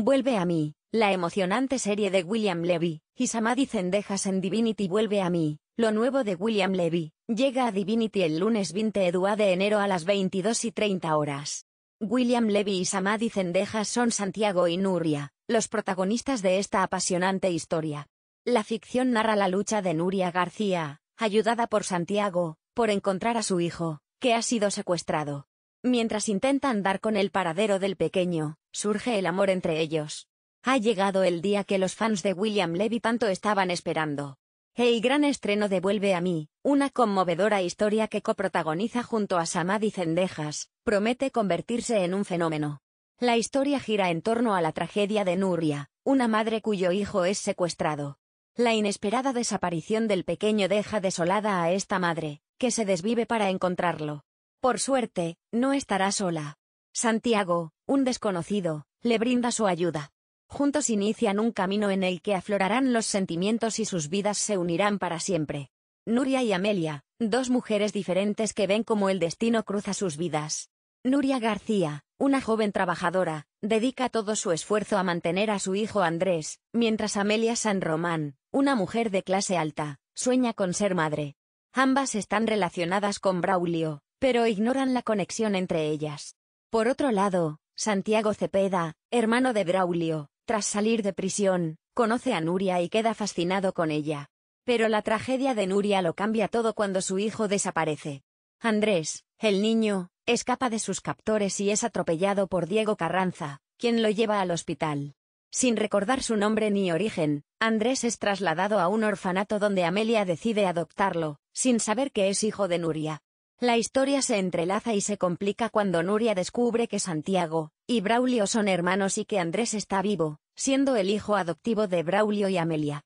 Vuelve a mí, la emocionante serie de William Levy, y Samadhi Zendejas en Divinity vuelve a mí, lo nuevo de William Levy, llega a Divinity el lunes 20 de enero a las 22 y 30 horas. William Levy y Samadhi Zendejas son Santiago y Nuria, los protagonistas de esta apasionante historia. La ficción narra la lucha de Nuria García, ayudada por Santiago, por encontrar a su hijo, que ha sido secuestrado. Mientras intenta andar con el paradero del pequeño, surge el amor entre ellos. Ha llegado el día que los fans de William Levy tanto estaban esperando. El gran estreno devuelve a mí, una conmovedora historia que coprotagoniza junto a y Cendejas, promete convertirse en un fenómeno. La historia gira en torno a la tragedia de Nuria, una madre cuyo hijo es secuestrado. La inesperada desaparición del pequeño deja desolada a esta madre, que se desvive para encontrarlo. Por suerte, no estará sola. Santiago, un desconocido, le brinda su ayuda. Juntos inician un camino en el que aflorarán los sentimientos y sus vidas se unirán para siempre. Nuria y Amelia, dos mujeres diferentes que ven cómo el destino cruza sus vidas. Nuria García, una joven trabajadora, dedica todo su esfuerzo a mantener a su hijo Andrés, mientras Amelia San Román, una mujer de clase alta, sueña con ser madre. Ambas están relacionadas con Braulio, pero ignoran la conexión entre ellas. Por otro lado, Santiago Cepeda, hermano de Braulio, tras salir de prisión, conoce a Nuria y queda fascinado con ella. Pero la tragedia de Nuria lo cambia todo cuando su hijo desaparece. Andrés, el niño, escapa de sus captores y es atropellado por Diego Carranza, quien lo lleva al hospital. Sin recordar su nombre ni origen, Andrés es trasladado a un orfanato donde Amelia decide adoptarlo, sin saber que es hijo de Nuria. La historia se entrelaza y se complica cuando Nuria descubre que Santiago y Braulio son hermanos y que Andrés está vivo, siendo el hijo adoptivo de Braulio y Amelia.